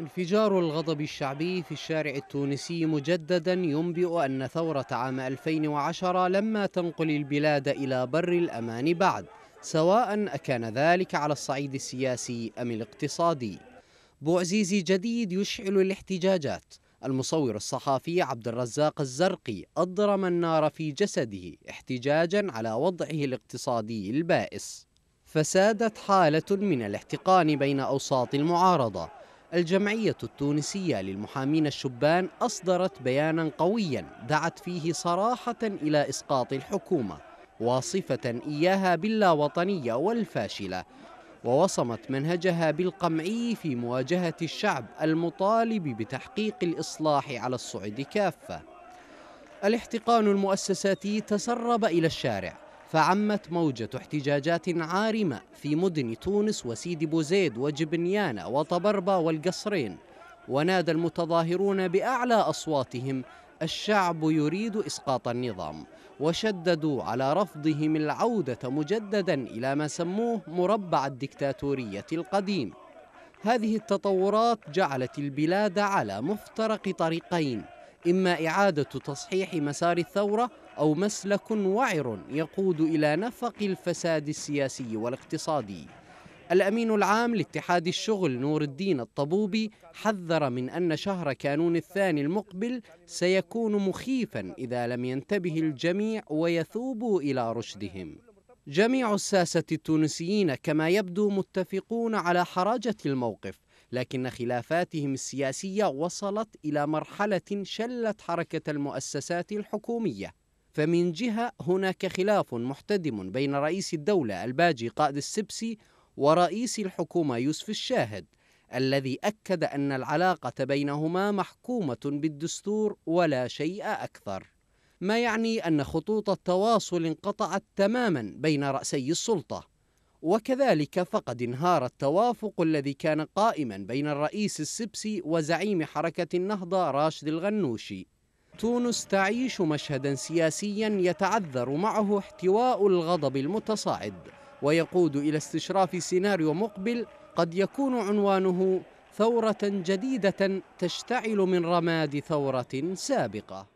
انفجار الغضب الشعبي في الشارع التونسي مجددا ينبئ أن ثورة عام 2010 لما تنقل البلاد إلى بر الأمان بعد سواء أكان ذلك على الصعيد السياسي أم الاقتصادي بوعزيز جديد يشعل الاحتجاجات المصور الصحفي عبد الرزاق الزرقي أضرم النار في جسده احتجاجا على وضعه الاقتصادي البائس فسادت حالة من الاحتقان بين أوساط المعارضة الجمعية التونسية للمحامين الشبان أصدرت بيانا قويا دعت فيه صراحة إلى إسقاط الحكومة واصفة إياها باللاوطنية والفاشلة ووصمت منهجها بالقمعي في مواجهة الشعب المطالب بتحقيق الإصلاح على الصعيد كافة الاحتقان المؤسساتي تسرب إلى الشارع فعمت موجة احتجاجات عارمة في مدن تونس وسيدي بوزيد وجبنيانة وطبربة والقصرين ونادى المتظاهرون بأعلى أصواتهم الشعب يريد إسقاط النظام وشددوا على رفضهم العودة مجددا إلى ما سموه مربع الدكتاتورية القديم هذه التطورات جعلت البلاد على مفترق طريقين إما إعادة تصحيح مسار الثورة أو مسلك وعر يقود إلى نفق الفساد السياسي والاقتصادي الأمين العام لاتحاد الشغل نور الدين الطبوبي حذر من أن شهر كانون الثاني المقبل سيكون مخيفا إذا لم ينتبه الجميع ويثوبوا إلى رشدهم جميع الساسة التونسيين كما يبدو متفقون على حراجة الموقف لكن خلافاتهم السياسية وصلت إلى مرحلة شلت حركة المؤسسات الحكومية فمن جهة هناك خلاف محتدم بين رئيس الدولة الباجي قائد السبسي ورئيس الحكومة يوسف الشاهد الذي أكد أن العلاقة بينهما محكومة بالدستور ولا شيء أكثر ما يعني أن خطوط التواصل انقطعت تماما بين رأسي السلطة وكذلك فقد انهار التوافق الذي كان قائما بين الرئيس السبسي وزعيم حركة النهضة راشد الغنوشي تونس تعيش مشهدا سياسيا يتعذر معه احتواء الغضب المتصاعد ويقود إلى استشراف سيناريو مقبل قد يكون عنوانه ثورة جديدة تشتعل من رماد ثورة سابقة